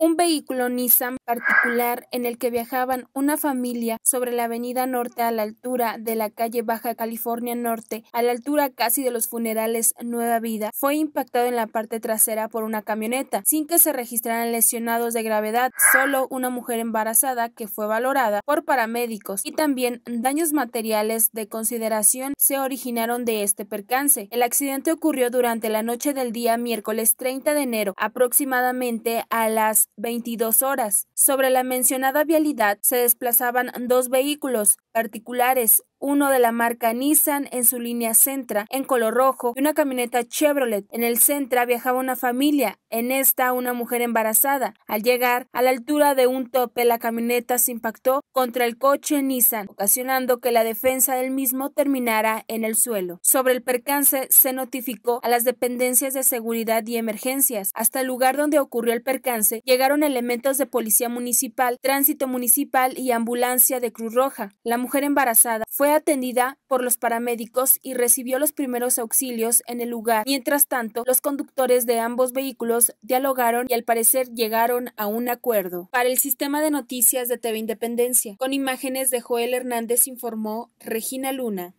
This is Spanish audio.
un vehículo Nissan particular en el que viajaban una familia sobre la avenida norte a la altura de la calle Baja California Norte, a la altura casi de los funerales Nueva Vida, fue impactado en la parte trasera por una camioneta, sin que se registraran lesionados de gravedad, solo una mujer embarazada que fue valorada por paramédicos y también daños materiales de consideración se originaron de este percance. El accidente ocurrió durante la noche del día miércoles 30 de enero, aproximadamente a las 22 horas. Sobre la mencionada vialidad se desplazaban dos vehículos particulares, uno de la marca Nissan en su línea centra, en color rojo y una camioneta Chevrolet. En el centro viajaba una familia, en esta una mujer embarazada. Al llegar a la altura de un tope, la camioneta se impactó contra el coche Nissan, ocasionando que la defensa del mismo terminara en el suelo. Sobre el percance se notificó a las dependencias de seguridad y emergencias. Hasta el lugar donde ocurrió el percance llegaron elementos de policía municipal, tránsito municipal y ambulancia de Cruz Roja. La mujer embarazada fue atendida por los paramédicos y recibió los primeros auxilios en el lugar. Mientras tanto, los conductores de ambos vehículos dialogaron y al parecer llegaron a un acuerdo. Para el sistema de noticias de TV Independencia, con imágenes de Joel Hernández informó Regina Luna.